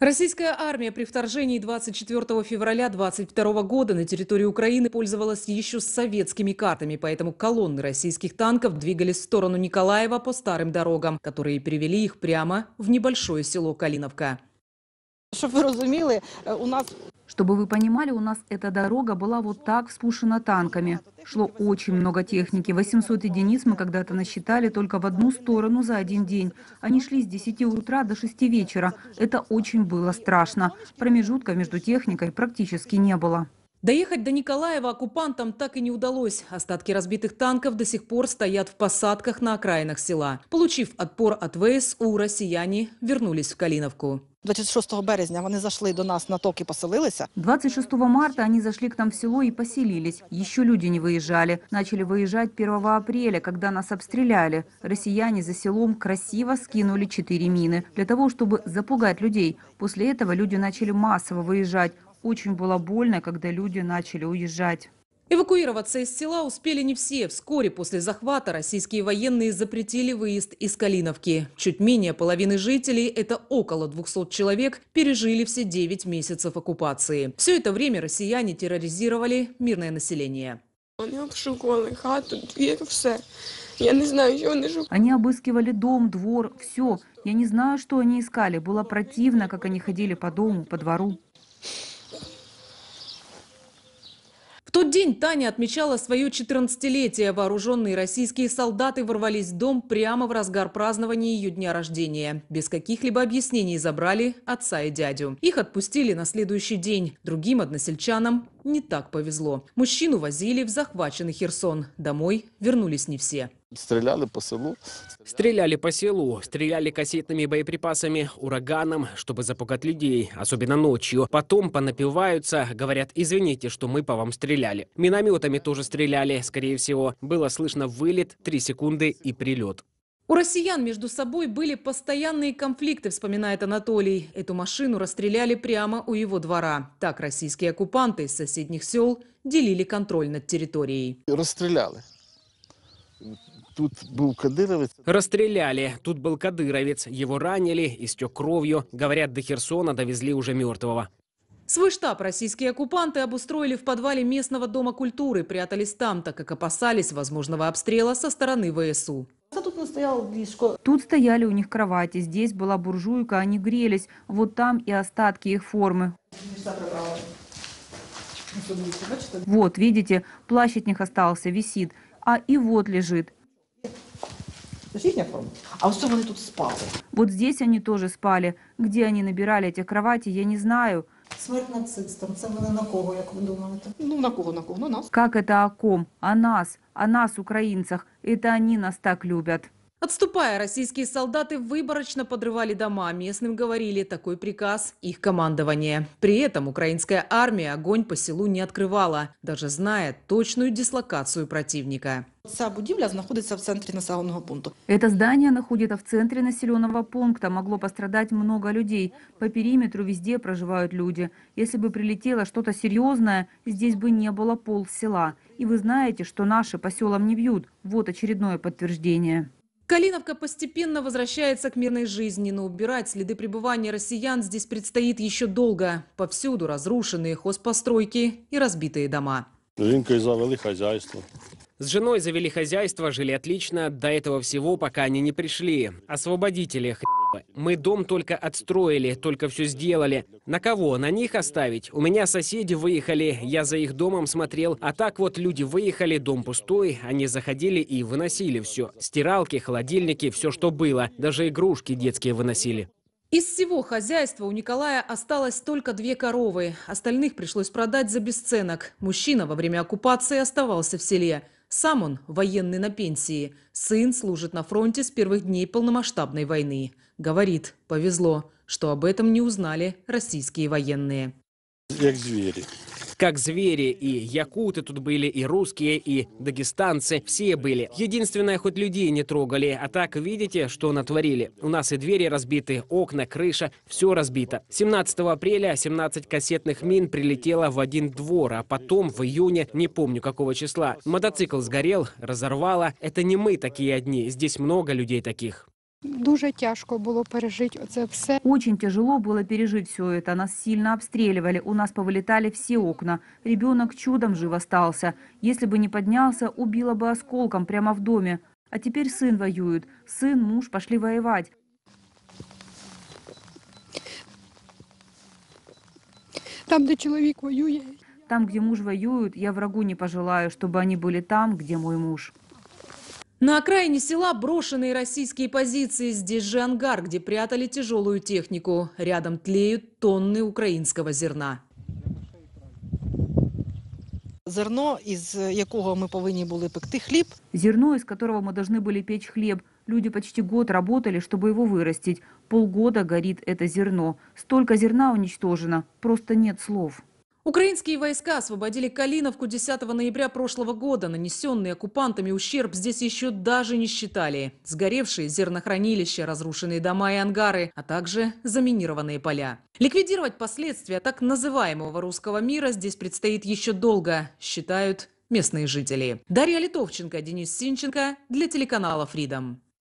Российская армия при вторжении 24 февраля 2022 года на территории Украины пользовалась еще советскими картами, поэтому колонны российских танков двигались в сторону Николаева по старым дорогам, которые привели их прямо в небольшое село Калиновка. Чтобы вы розуміли, э, у нас чтобы вы понимали, у нас эта дорога была вот так спущена танками. Шло очень много техники. 800 единиц мы когда-то насчитали только в одну сторону за один день. Они шли с 10 утра до 6 вечера. Это очень было страшно. Промежутка между техникой практически не было. Доехать до Николаева оккупантам так и не удалось. Остатки разбитых танков до сих пор стоят в посадках на окраинах села. Получив отпор от ВСУ, россияне вернулись в Калиновку. 26 березня они зашли до нас на ток и поселилися. 26 марта они зашли к нам в село и поселились. Еще люди не выезжали. Начали выезжать 1 апреля, когда нас обстреляли. Россияне за селом красиво скинули 4 мины для того, чтобы запугать людей. После этого люди начали массово выезжать. Очень было больно, когда люди начали уезжать. Эвакуироваться из села успели не все. Вскоре после захвата российские военные запретили выезд из Калиновки. Чуть менее половины жителей, это около 200 человек, пережили все 9 месяцев оккупации. Все это время россияне терроризировали мирное население. Они обыскивали дом, двор, все. Я не знаю, что они искали. Было противно, как они ходили по дому, по двору тот день Таня отмечала свое 14-летие. Вооруженные российские солдаты ворвались в дом прямо в разгар празднования ее дня рождения. Без каких-либо объяснений забрали отца и дядю. Их отпустили на следующий день. Другим односельчанам не так повезло. Мужчину возили в захваченный Херсон. Домой вернулись не все. Стреляли по селу. Стреляли по селу, стреляли кассетными боеприпасами, ураганом, чтобы запугать людей, особенно ночью. Потом понапиваются, говорят, извините, что мы по вам стреляли. Минометами тоже стреляли, скорее всего. Было слышно вылет, три секунды и прилет. У россиян между собой были постоянные конфликты, вспоминает Анатолий. Эту машину расстреляли прямо у его двора. Так российские оккупанты из соседних сел делили контроль над территорией. Расстреляли. Тут был кадыровец. Расстреляли. Тут был кадыровец. Его ранили, истек кровью. Говорят, до Херсона довезли уже мертвого. Свой штаб российские оккупанты обустроили в подвале местного дома культуры, прятались там, так как опасались возможного обстрела со стороны ВСУ. Тут стояли у них кровати, здесь была буржуйка, они грелись. Вот там и остатки их формы. Вот, видите, плащ от них остался, висит, а и вот лежит. То есть їхня форма. А все вони тут спали. Вот здесь они тоже спали. Где они набирали эти кровати, я не знаю. Смерть нацистам. Це вони на кого, як ви думаєте? Ну на кого, на кого? На нас. Как это о ком? О нас. О нас, украинцах. Это они нас так любят. Отступая, российские солдаты выборочно подрывали дома. Местным говорили такой приказ их командования. При этом украинская армия огонь по селу не открывала, даже зная точную дислокацию противника. Ця будівля знаходиться в центрі населеного пункту. Это здание находится в центре населенного пункта. Могло пострадать много людей. По периметру везде проживают люди. Если бы прилетело что-то серьезное, здесь бы не было пол села. И вы знаете, что наши по селам не бьют. Вот очередное подтверждение. Калиновка постепенно возвращается к мирной жизни, но убирать следы пребывания россиян здесь предстоит еще долго. Повсюду разрушенные хозпостройки и разбитые дома. С женкой завели хозяйство. С женой завели хозяйство, жили отлично, до этого всего, пока они не пришли. Освободители хрень Типа, Мы дом только отстроили, только все сделали. На кого? На них оставить? У меня соседи выехали, я за их домом смотрел. А так вот люди выехали, дом пустой, они заходили и выносили все. Стиралки, холодильники, все, что было. Даже игрушки детские выносили. Из всего хозяйства у Николая осталось только две коровы. Остальных пришлось продать за бесценок. Мужчина во время оккупации оставался в селе. Сам он военный на пенсии. Сын служит на фронте с первых дней полномасштабной войны. Говорит, повезло, что об этом не узнали российские военные. Как звери как звери, и якуты тут были, и русские, и дагестанцы, все были. Единственное, хоть людей не трогали, а так видите, что натворили. У нас и двери разбиты, окна, крыша, все разбито. 17 апреля 17 кассетных мин прилетело в один двор, а потом в июне, не помню какого числа, мотоцикл сгорел, разорвало. Это не мы такие одни, здесь много людей таких. Дуже тяжко было пережить оце все. Очень тяжело было пережить все это. Нас сильно обстреливали. У нас повылетали все окна. Ребенок чудом жив остался. Если бы не поднялся, убило бы осколком прямо в доме. А теперь сын воюет. Сын, муж пошли воевать. Там, де человек воюет. Там, где муж воюет, я врагу не пожелаю, чтобы они были там, где мой муж. На окраине села брошенные российские позиции. Здесь же ангар, где прятали тяжелую технику. Рядом тлеют тонны украинского зерна. Зерно, из якого мы повинні були пекти хліб. Зерно, из которого мы должны были печь хлеб. Люди почти год работали, чтобы его вырастить. Полгода горит это зерно. Столько зерна уничтожено. Просто нет слов. Украинские войска освободили Калиновку 10 ноября прошлого года. Нанесенный оккупантами ущерб здесь еще даже не считали. Сгоревшие зернохранилища, разрушенные дома и ангары, а также заминированные поля. Ликвидировать последствия так называемого русского мира здесь предстоит еще долго, считают местные жители. Дарья Литовченко, Денис Синченко для телеканала Freedom.